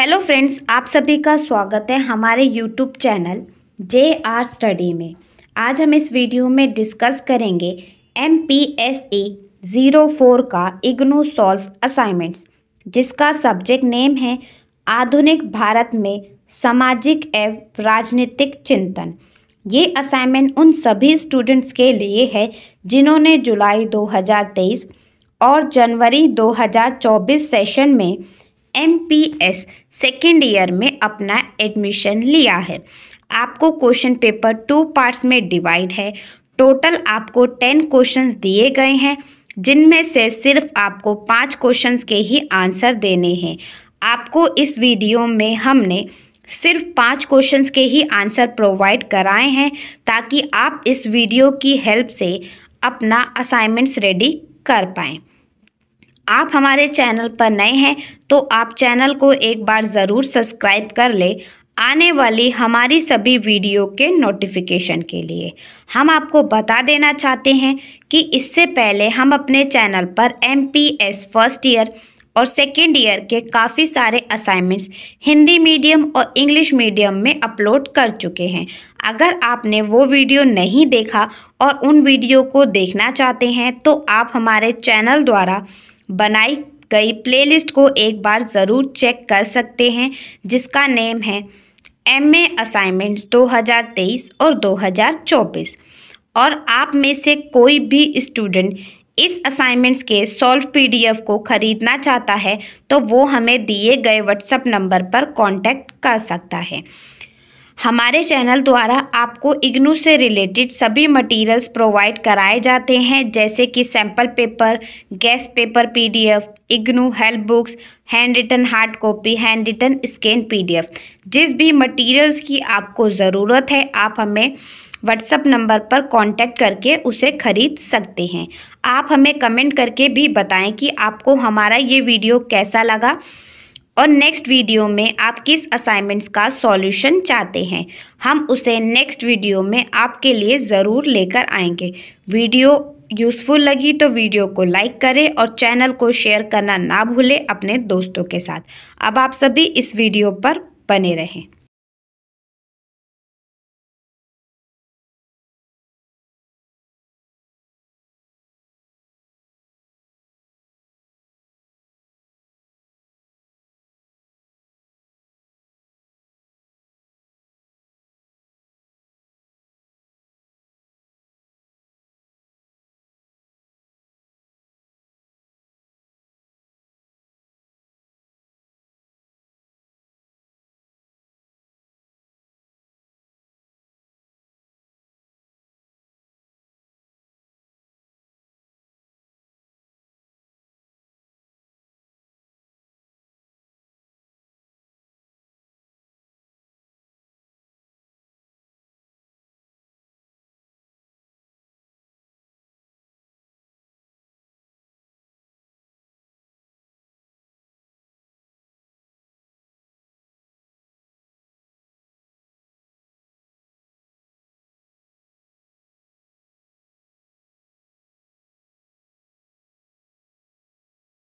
hello friends आप सभी का स्वागत है हमारे YouTube channel J R study में आज हम इस वीडियो में डिस्कस करेंगे M P S E zero four का इग्नो सॉल्व असाइनमेंट्स जिसका सब्जेक्ट नेम है आधुनिक भारत में सामाजिक एवं राजनीतिक चिंतन ये असाइनमेंट उन सभी स्टूडेंट्स के लिए है जिन्होंने जुलाई 2023 और जनवरी 2024 सेशन में M P S second year में अपना एडमिशन लिया है आपको क्वेश्चन पेपर टू पार्ट्स में डिवाइड है टोटल आपको टेन क्वेश्चंस दिए गए हैं जिनमें से सिर्फ आपको पांच क्वेश्चंस के ही आंसर देने हैं आपको इस वीडियो में हमने सिर्फ पांच क्वेश्चंस के ही आंसर प्रोवाइड कराए हैं ताकि आप इस वीडियो की हेल्प से अपना असाइनमेंट्स रेडी कर पाएँ आप हमारे चैनल पर नए हैं तो आप चैनल को एक बार ज़रूर सब्सक्राइब कर ले आने वाली हमारी सभी वीडियो के नोटिफिकेशन के लिए हम आपको बता देना चाहते हैं कि इससे पहले हम अपने चैनल पर एम फर्स्ट ईयर और सेकेंड ईयर के काफ़ी सारे असाइनमेंट्स हिंदी मीडियम और इंग्लिश मीडियम में अपलोड कर चुके हैं अगर आपने वो वीडियो नहीं देखा और उन वीडियो को देखना चाहते हैं तो आप हमारे चैनल द्वारा बनाई गई प्लेलिस्ट को एक बार ज़रूर चेक कर सकते हैं जिसका नेम है एम ए असाइनमेंट्स 2023 और 2024 और आप में से कोई भी स्टूडेंट इस असाइनमेंट्स के सॉल्व पीडीएफ को ख़रीदना चाहता है तो वो हमें दिए गए व्हाट्सएप नंबर पर कांटेक्ट कर सकता है हमारे चैनल द्वारा आपको इग्नू से रिलेटेड सभी मटेरियल्स प्रोवाइड कराए जाते हैं जैसे कि sample paper guess paper PDF IGNOU help books hand written hard copy hand written scan PDF जिस भी मटेरियल्स की आपको ज़रूरत है आप हमें व्हाट्सअप नंबर पर कांटेक्ट करके उसे खरीद सकते हैं आप हमें कमेंट करके भी बताएँ कि आपको हमारा ये वीडियो कैसा लगा और नेक्स्ट वीडियो में आप किस असाइनमेंट्स का सॉल्यूशन चाहते हैं हम उसे नेक्स्ट वीडियो में आपके लिए ज़रूर लेकर आएंगे वीडियो यूज़फुल लगी तो वीडियो को लाइक करें और चैनल को शेयर करना ना भूलें अपने दोस्तों के साथ अब आप सभी इस वीडियो पर बने रहें